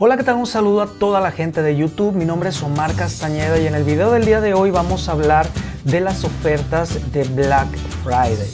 Hola, ¿qué tal? Un saludo a toda la gente de YouTube. Mi nombre es Omar Castañeda y en el video del día de hoy vamos a hablar de las ofertas de Black Friday.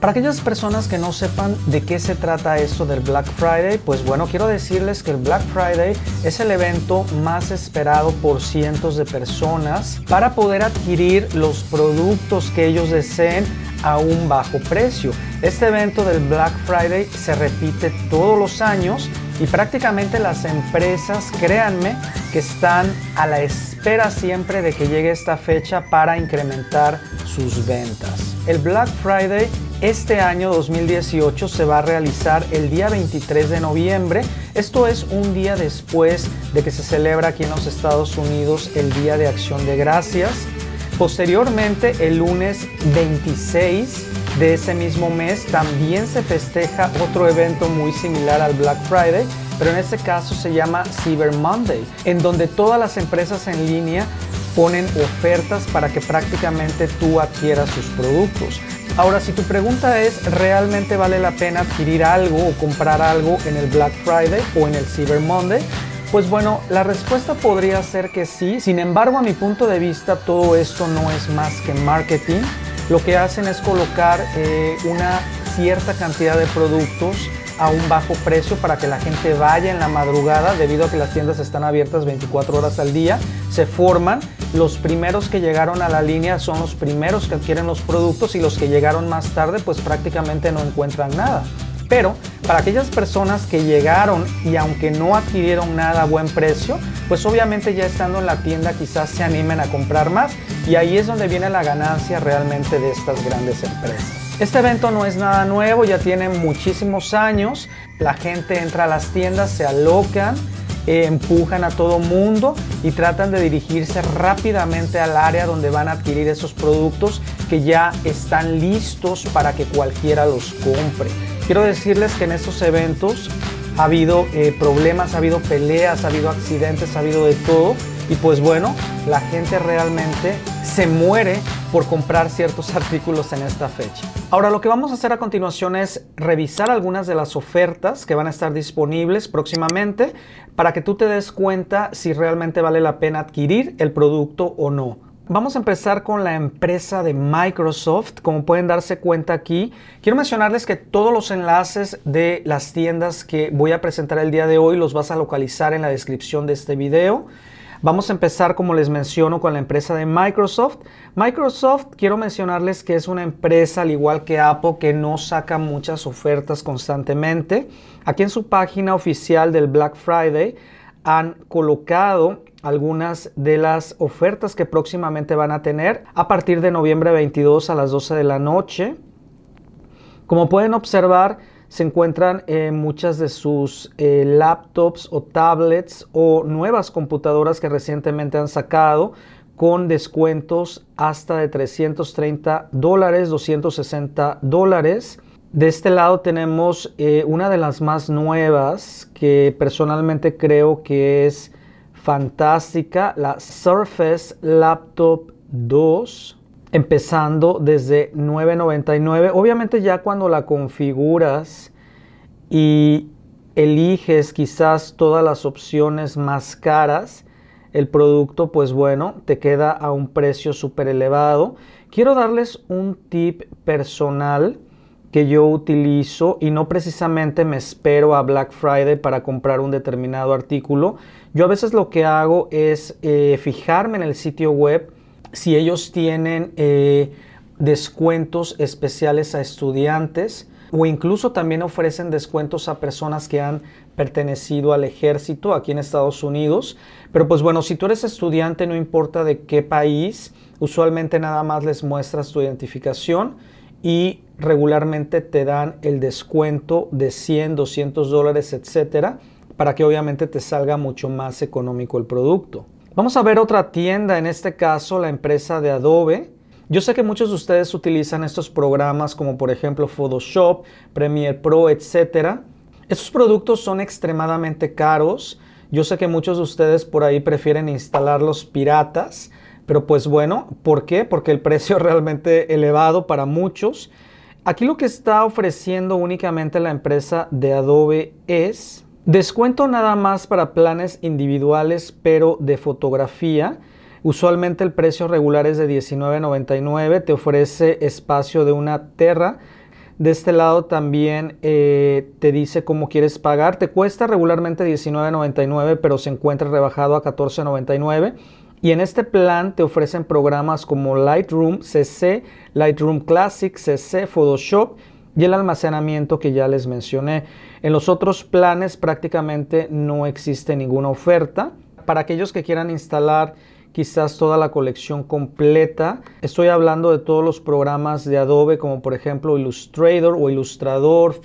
Para aquellas personas que no sepan de qué se trata esto del Black Friday, pues bueno, quiero decirles que el Black Friday es el evento más esperado por cientos de personas para poder adquirir los productos que ellos deseen a un bajo precio. Este evento del Black Friday se repite todos los años y prácticamente las empresas, créanme, que están a la espera siempre de que llegue esta fecha para incrementar sus ventas. El Black Friday este año 2018 se va a realizar el día 23 de noviembre. Esto es un día después de que se celebra aquí en los Estados Unidos el Día de Acción de Gracias. Posteriormente, el lunes 26 de ese mismo mes, también se festeja otro evento muy similar al Black Friday, pero en este caso se llama Cyber Monday, en donde todas las empresas en línea ponen ofertas para que prácticamente tú adquieras sus productos. Ahora, si tu pregunta es, ¿realmente vale la pena adquirir algo o comprar algo en el Black Friday o en el Cyber Monday? Pues bueno, la respuesta podría ser que sí, sin embargo a mi punto de vista todo esto no es más que marketing. Lo que hacen es colocar eh, una cierta cantidad de productos a un bajo precio para que la gente vaya en la madrugada debido a que las tiendas están abiertas 24 horas al día, se forman los primeros que llegaron a la línea son los primeros que adquieren los productos y los que llegaron más tarde pues prácticamente no encuentran nada. Pero para aquellas personas que llegaron y aunque no adquirieron nada a buen precio, pues obviamente ya estando en la tienda quizás se animen a comprar más y ahí es donde viene la ganancia realmente de estas grandes empresas. Este evento no es nada nuevo, ya tiene muchísimos años. La gente entra a las tiendas, se alocan, empujan a todo mundo y tratan de dirigirse rápidamente al área donde van a adquirir esos productos que ya están listos para que cualquiera los compre. Quiero decirles que en estos eventos ha habido eh, problemas, ha habido peleas, ha habido accidentes, ha habido de todo y pues bueno, la gente realmente se muere por comprar ciertos artículos en esta fecha. Ahora lo que vamos a hacer a continuación es revisar algunas de las ofertas que van a estar disponibles próximamente para que tú te des cuenta si realmente vale la pena adquirir el producto o no. Vamos a empezar con la empresa de Microsoft. Como pueden darse cuenta aquí, quiero mencionarles que todos los enlaces de las tiendas que voy a presentar el día de hoy los vas a localizar en la descripción de este video. Vamos a empezar, como les menciono, con la empresa de Microsoft. Microsoft, quiero mencionarles que es una empresa, al igual que Apple, que no saca muchas ofertas constantemente. Aquí en su página oficial del Black Friday han colocado algunas de las ofertas que próximamente van a tener a partir de noviembre 22 a las 12 de la noche. Como pueden observar, se encuentran en muchas de sus eh, laptops o tablets o nuevas computadoras que recientemente han sacado con descuentos hasta de 330 dólares, 260 dólares. De este lado tenemos eh, una de las más nuevas que personalmente creo que es fantástica, la Surface Laptop 2 empezando desde 9.99. Obviamente ya cuando la configuras y eliges quizás todas las opciones más caras, el producto pues bueno, te queda a un precio súper elevado. Quiero darles un tip personal que yo utilizo y no precisamente me espero a Black Friday para comprar un determinado artículo. Yo a veces lo que hago es eh, fijarme en el sitio web si ellos tienen eh, descuentos especiales a estudiantes o incluso también ofrecen descuentos a personas que han pertenecido al ejército aquí en Estados Unidos. Pero pues bueno, si tú eres estudiante, no importa de qué país, usualmente nada más les muestras tu identificación y regularmente te dan el descuento de 100, 200 dólares, etcétera, para que obviamente te salga mucho más económico el producto. Vamos a ver otra tienda, en este caso la empresa de Adobe. Yo sé que muchos de ustedes utilizan estos programas como por ejemplo Photoshop, Premiere Pro, etc. Estos productos son extremadamente caros. Yo sé que muchos de ustedes por ahí prefieren instalarlos piratas, pero pues bueno, ¿por qué? Porque el precio es realmente elevado para muchos. Aquí lo que está ofreciendo únicamente la empresa de Adobe es Descuento nada más para planes individuales, pero de fotografía. Usualmente el precio regular es de $19.99. Te ofrece espacio de una terra. De este lado también eh, te dice cómo quieres pagar. Te cuesta regularmente $19.99, pero se encuentra rebajado a $14.99. Y en este plan te ofrecen programas como Lightroom CC, Lightroom Classic CC, Photoshop y el almacenamiento que ya les mencioné. En los otros planes prácticamente no existe ninguna oferta. Para aquellos que quieran instalar quizás toda la colección completa. Estoy hablando de todos los programas de Adobe como por ejemplo Illustrator o Illustrator,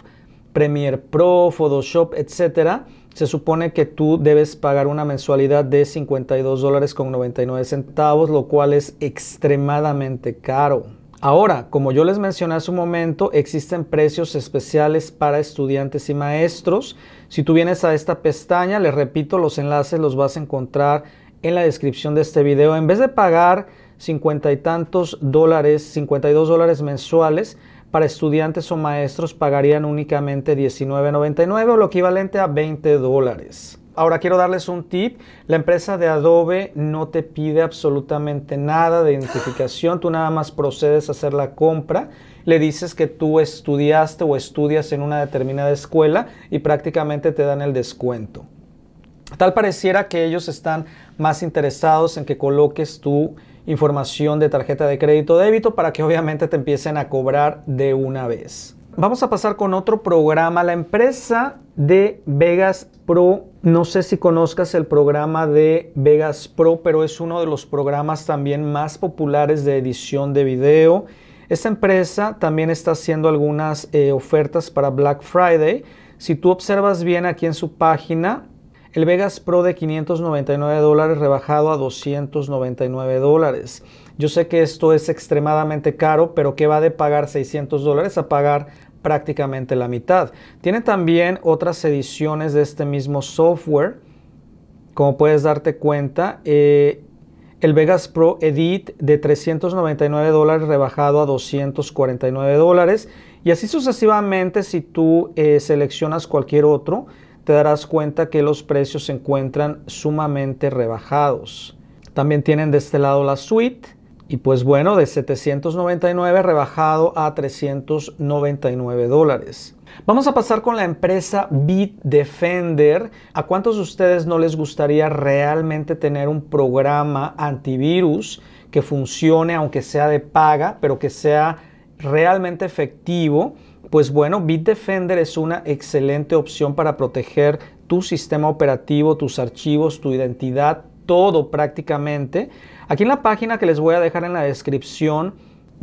Premiere Pro, Photoshop, etc. Se supone que tú debes pagar una mensualidad de $52.99 dólares con centavos, lo cual es extremadamente caro. Ahora, como yo les mencioné hace un momento, existen precios especiales para estudiantes y maestros. Si tú vienes a esta pestaña, les repito, los enlaces los vas a encontrar en la descripción de este video. En vez de pagar cincuenta y tantos dólares, 52 dólares mensuales, para estudiantes o maestros pagarían únicamente $19.99 o lo equivalente a 20 dólares. Ahora quiero darles un tip. La empresa de Adobe no te pide absolutamente nada de identificación. Tú nada más procedes a hacer la compra. Le dices que tú estudiaste o estudias en una determinada escuela y prácticamente te dan el descuento. Tal pareciera que ellos están más interesados en que coloques tu información de tarjeta de crédito o débito para que obviamente te empiecen a cobrar de una vez. Vamos a pasar con otro programa. La empresa de Vegas Pro, no sé si conozcas el programa de Vegas Pro, pero es uno de los programas también más populares de edición de video. Esta empresa también está haciendo algunas eh, ofertas para Black Friday. Si tú observas bien aquí en su página, el Vegas Pro de 599 dólares rebajado a 299 dólares. Yo sé que esto es extremadamente caro, pero que va de pagar 600 dólares a pagar prácticamente la mitad. Tiene también otras ediciones de este mismo software. Como puedes darte cuenta, eh, el Vegas Pro Edit de 399 dólares rebajado a 249 dólares. Y así sucesivamente, si tú eh, seleccionas cualquier otro, te darás cuenta que los precios se encuentran sumamente rebajados. También tienen de este lado la suite y pues bueno, de 799 rebajado a 399 dólares. Vamos a pasar con la empresa Bitdefender. ¿A cuántos de ustedes no les gustaría realmente tener un programa antivirus que funcione, aunque sea de paga, pero que sea realmente efectivo? Pues bueno, Bitdefender es una excelente opción para proteger tu sistema operativo, tus archivos, tu identidad, todo prácticamente Aquí en la página que les voy a dejar en la descripción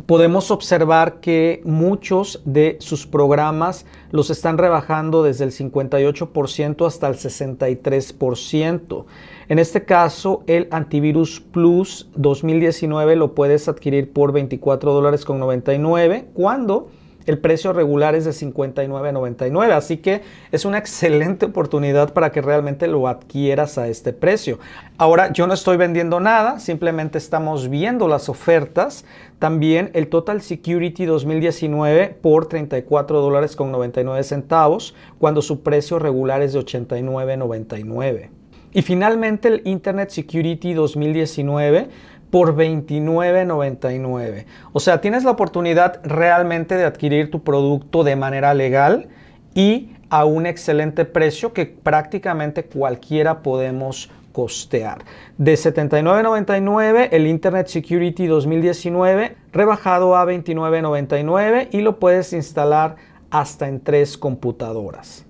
podemos observar que muchos de sus programas los están rebajando desde el 58% hasta el 63%. En este caso, el Antivirus Plus 2019 lo puedes adquirir por $24.99 cuando el precio regular es de 59.99, así que es una excelente oportunidad para que realmente lo adquieras a este precio. Ahora, yo no estoy vendiendo nada, simplemente estamos viendo las ofertas. También el Total Security 2019 por 34 dólares con 99 centavos, cuando su precio regular es de 89.99. Y finalmente el Internet Security 2019 por $29.99. O sea, tienes la oportunidad realmente de adquirir tu producto de manera legal y a un excelente precio que prácticamente cualquiera podemos costear. De $79.99 el Internet Security 2019 rebajado a $29.99 y lo puedes instalar hasta en tres computadoras.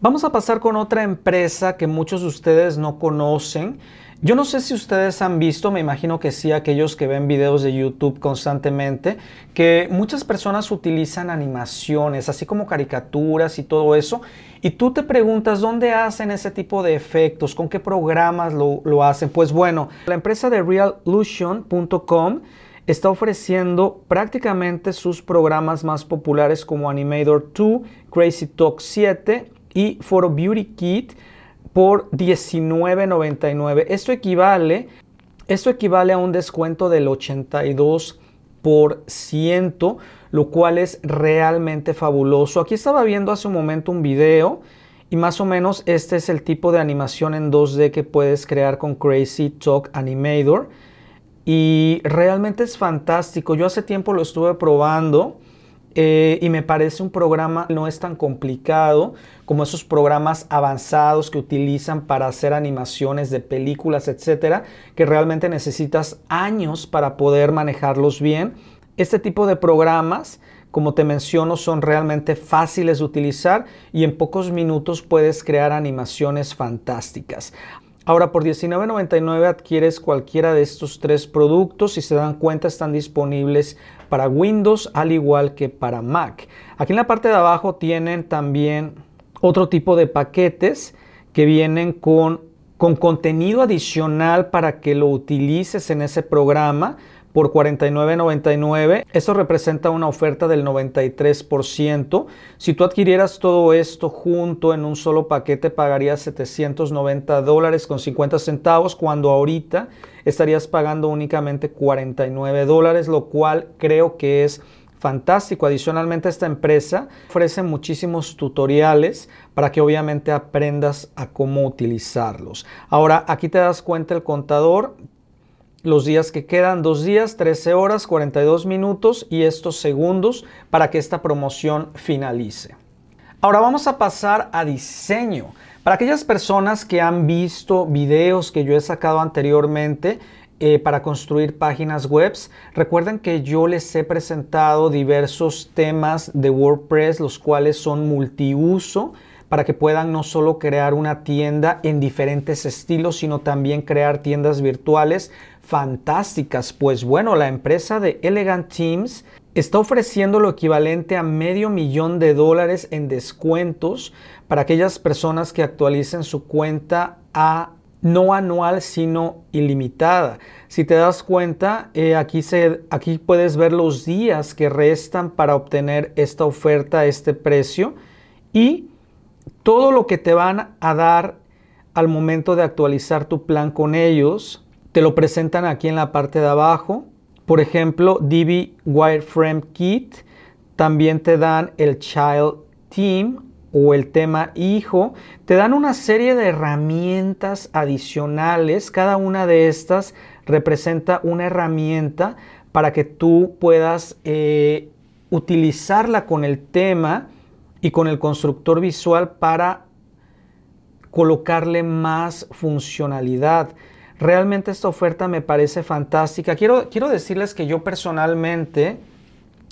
Vamos a pasar con otra empresa que muchos de ustedes no conocen yo no sé si ustedes han visto, me imagino que sí, aquellos que ven videos de YouTube constantemente, que muchas personas utilizan animaciones, así como caricaturas y todo eso, y tú te preguntas dónde hacen ese tipo de efectos, con qué programas lo, hacen. Pues bueno, la empresa de reallution.com está ofreciendo prácticamente sus programas más populares como Animator 2, Crazy Talk 7 y Photo Beauty Kit por $19.99. Esto equivale, esto equivale a un descuento del 82%. lo cual es realmente fabuloso. Aquí estaba viendo hace un momento un video y más o menos este es el tipo de animación en 2D que puedes crear con Crazy Talk Animator y realmente es fantástico. Yo hace tiempo lo estuve probando eh, y me parece un programa no es tan complicado como esos programas avanzados que utilizan para hacer animaciones de películas, etcétera, que realmente necesitas años para poder manejarlos bien. Este tipo de programas, como te menciono, son realmente fáciles de utilizar y en pocos minutos puedes crear animaciones fantásticas. Ahora por $19.99 adquieres cualquiera de estos tres productos. y se dan cuenta están disponibles para Windows al igual que para Mac. Aquí en la parte de abajo tienen también otro tipo de paquetes que vienen con, con contenido adicional para que lo utilices en ese programa por 49.99. Eso representa una oferta del 93%. Si tú adquirieras todo esto junto en un solo paquete, pagarías 790 con 50 centavos, cuando ahorita estarías pagando únicamente 49 dólares, lo cual creo que es fantástico. Adicionalmente, esta empresa ofrece muchísimos tutoriales para que obviamente aprendas a cómo utilizarlos. Ahora, aquí te das cuenta el contador. Los días que quedan, dos días, 13 horas, 42 minutos y estos segundos para que esta promoción finalice. Ahora vamos a pasar a diseño. Para aquellas personas que han visto videos que yo he sacado anteriormente, eh, para construir páginas web. Recuerden que yo les he presentado diversos temas de WordPress, los cuales son multiuso para que puedan no solo crear una tienda en diferentes estilos, sino también crear tiendas virtuales fantásticas. Pues bueno, la empresa de Elegant Teams está ofreciendo lo equivalente a medio millón de dólares en descuentos para aquellas personas que actualicen su cuenta a no anual sino ilimitada. Si te das cuenta, eh, aquí, aquí puedes ver los días que restan para obtener esta oferta, este precio y todo lo que te van a dar al momento de actualizar tu plan con ellos. Te lo presentan aquí en la parte de abajo por ejemplo, DB Wireframe Kit también te dan el Child Team o el tema hijo, te dan una serie de herramientas adicionales. Cada una de estas representa una herramienta para que tú puedas eh, utilizarla con el tema y con el constructor visual para colocarle más funcionalidad. Realmente esta oferta me parece fantástica. Quiero, quiero decirles que yo personalmente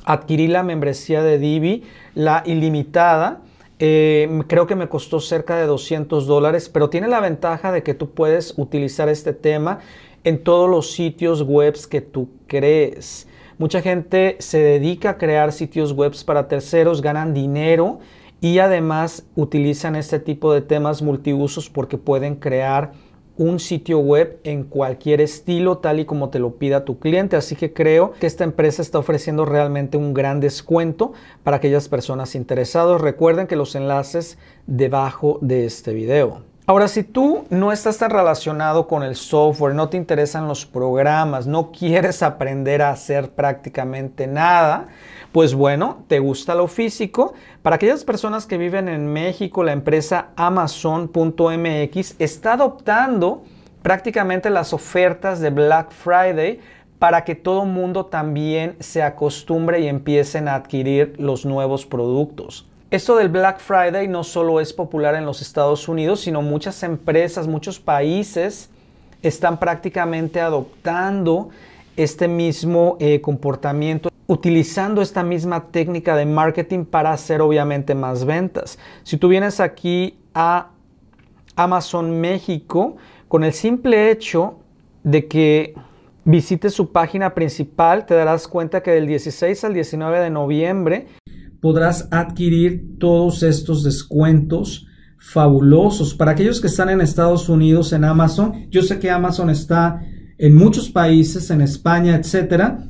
adquirí la membresía de Divi, la ilimitada. Eh, creo que me costó cerca de 200 dólares, pero tiene la ventaja de que tú puedes utilizar este tema en todos los sitios webs que tú crees. Mucha gente se dedica a crear sitios webs para terceros, ganan dinero y además utilizan este tipo de temas multiusos porque pueden crear un sitio web en cualquier estilo, tal y como te lo pida tu cliente. Así que creo que esta empresa está ofreciendo realmente un gran descuento para aquellas personas interesadas. Recuerden que los enlaces debajo de este video. Ahora, si tú no estás tan relacionado con el software, no te interesan los programas, no quieres aprender a hacer prácticamente nada, pues bueno, ¿te gusta lo físico? Para aquellas personas que viven en México, la empresa Amazon.mx está adoptando prácticamente las ofertas de Black Friday para que todo mundo también se acostumbre y empiecen a adquirir los nuevos productos. Esto del Black Friday no solo es popular en los Estados Unidos, sino muchas empresas, muchos países están prácticamente adoptando este mismo eh, comportamiento utilizando esta misma técnica de marketing para hacer obviamente más ventas. Si tú vienes aquí a Amazon México, con el simple hecho de que visites su página principal, te darás cuenta que del 16 al 19 de noviembre podrás adquirir todos estos descuentos fabulosos. Para aquellos que están en Estados Unidos en Amazon, yo sé que Amazon está en muchos países, en España, etcétera,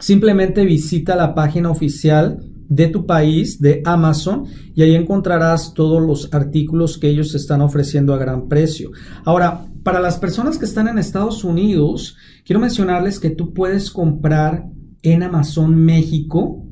simplemente visita la página oficial de tu país, de Amazon, y ahí encontrarás todos los artículos que ellos están ofreciendo a gran precio. Ahora, para las personas que están en Estados Unidos, quiero mencionarles que tú puedes comprar en Amazon México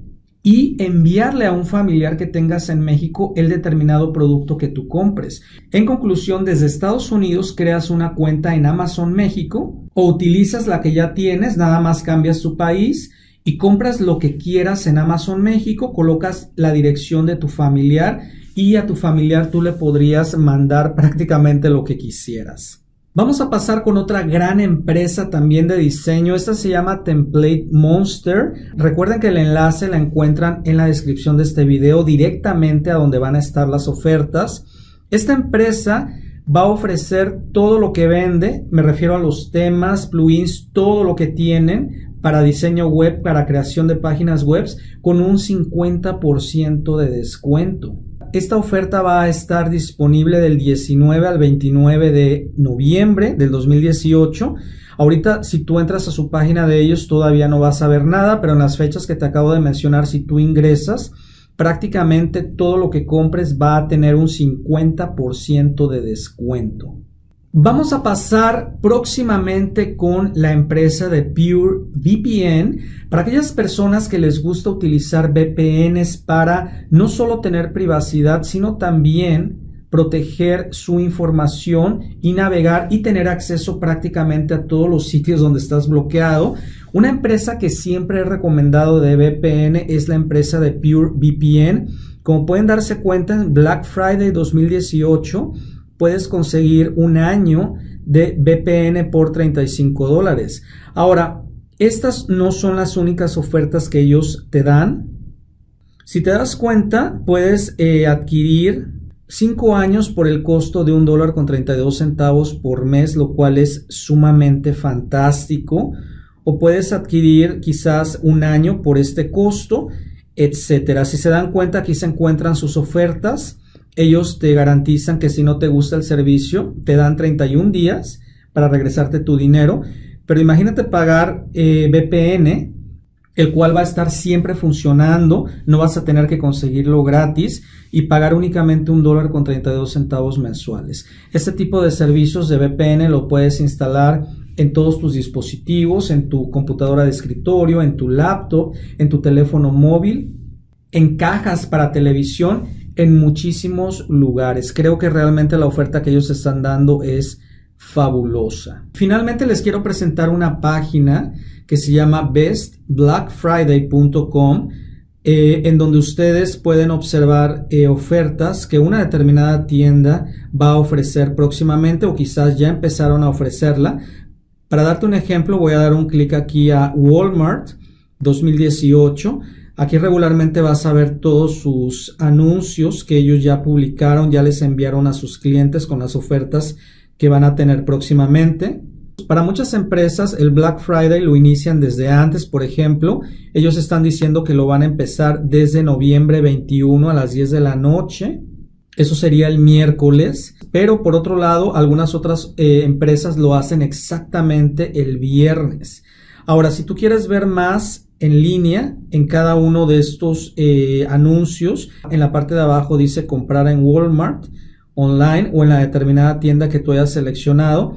y enviarle a un familiar que tengas en México el determinado producto que tú compres. En conclusión, desde Estados Unidos creas una cuenta en Amazon México o utilizas la que ya tienes, nada más cambias tu país y compras lo que quieras en Amazon México, colocas la dirección de tu familiar y a tu familiar tú le podrías mandar prácticamente lo que quisieras. Vamos a pasar con otra gran empresa también de diseño. Esta se llama Template Monster. Recuerden que el enlace la encuentran en la descripción de este video directamente a donde van a estar las ofertas. Esta empresa va a ofrecer todo lo que vende, me refiero a los temas, plugins, todo lo que tienen para diseño web, para creación de páginas web, con un 50% de descuento. Esta oferta va a estar disponible del 19 al 29 de noviembre del 2018. Ahorita si tú entras a su página de ellos todavía no vas a ver nada, pero en las fechas que te acabo de mencionar, si tú ingresas, prácticamente todo lo que compres va a tener un 50% de descuento. Vamos a pasar próximamente con la empresa de Pure VPN para aquellas personas que les gusta utilizar VPNs para no solo tener privacidad, sino también proteger su información y navegar y tener acceso prácticamente a todos los sitios donde estás bloqueado. Una empresa que siempre he recomendado de VPN es la empresa de Pure VPN. Como pueden darse cuenta, en Black Friday 2018 puedes conseguir un año de VPN por 35 dólares. Ahora, estas no son las únicas ofertas que ellos te dan. Si te das cuenta, puedes eh, adquirir 5 años por el costo de un dólar con 32 centavos por mes, lo cual es sumamente fantástico o puedes adquirir quizás un año por este costo, etcétera. Si se dan cuenta, aquí se encuentran sus ofertas. Ellos te garantizan que si no te gusta el servicio, te dan 31 días para regresarte tu dinero. Pero imagínate pagar eh, VPN, el cual va a estar siempre funcionando, no vas a tener que conseguirlo gratis y pagar únicamente un dólar con 32 centavos mensuales. Este tipo de servicios de VPN lo puedes instalar en todos tus dispositivos, en tu computadora de escritorio, en tu laptop, en tu teléfono móvil, en cajas para televisión, en muchísimos lugares. Creo que realmente la oferta que ellos están dando es fabulosa. Finalmente les quiero presentar una página que se llama bestblackfriday.com eh, en donde ustedes pueden observar eh, ofertas que una determinada tienda va a ofrecer próximamente o quizás ya empezaron a ofrecerla para darte un ejemplo, voy a dar un clic aquí a Walmart 2018. Aquí regularmente vas a ver todos sus anuncios que ellos ya publicaron, ya les enviaron a sus clientes con las ofertas que van a tener próximamente. Para muchas empresas el Black Friday lo inician desde antes, por ejemplo, ellos están diciendo que lo van a empezar desde noviembre 21 a las 10 de la noche eso sería el miércoles, pero por otro lado, algunas otras eh, empresas lo hacen exactamente el viernes. Ahora, si tú quieres ver más en línea en cada uno de estos eh, anuncios, en la parte de abajo dice comprar en Walmart online o en la determinada tienda que tú hayas seleccionado.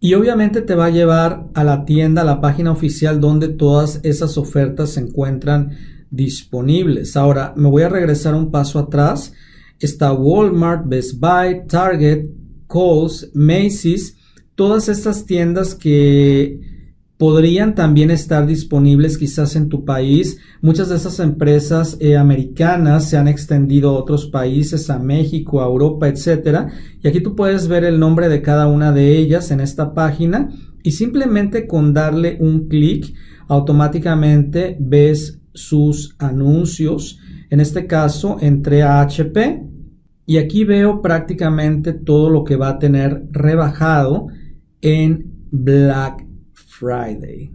Y obviamente te va a llevar a la tienda, a la página oficial donde todas esas ofertas se encuentran disponibles. Ahora, me voy a regresar un paso atrás está Walmart, Best Buy, Target, Kohl's, Macy's, todas estas tiendas que podrían también estar disponibles quizás en tu país. Muchas de esas empresas eh, americanas se han extendido a otros países, a México, a Europa, etc. Y aquí tú puedes ver el nombre de cada una de ellas en esta página y simplemente con darle un clic automáticamente ves sus anuncios. En este caso entre a HP y aquí veo prácticamente todo lo que va a tener rebajado en Black Friday.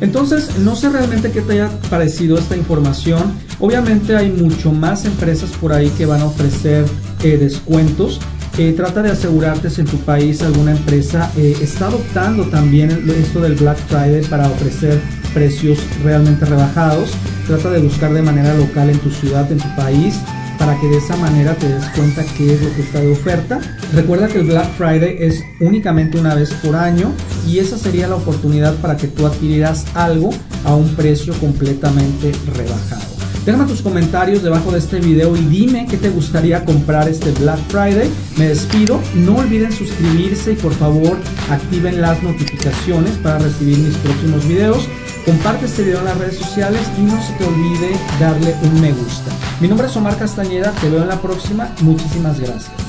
Entonces, no sé realmente qué te haya parecido esta información. Obviamente hay mucho más empresas por ahí que van a ofrecer eh, descuentos. Eh, trata de asegurarte si en tu país alguna empresa eh, está adoptando también esto del Black Friday para ofrecer precios realmente rebajados. Trata de buscar de manera local en tu ciudad, en tu país para que de esa manera te des cuenta qué es lo que está de oferta. Recuerda que el Black Friday es únicamente una vez por año y esa sería la oportunidad para que tú adquirieras algo a un precio completamente rebajado. Déjame tus comentarios debajo de este video y dime qué te gustaría comprar este Black Friday. Me despido, no olviden suscribirse y por favor activen las notificaciones para recibir mis próximos videos. Comparte este video en las redes sociales y no se te olvide darle un me gusta. Mi nombre es Omar Castañeda, te veo en la próxima. Muchísimas gracias.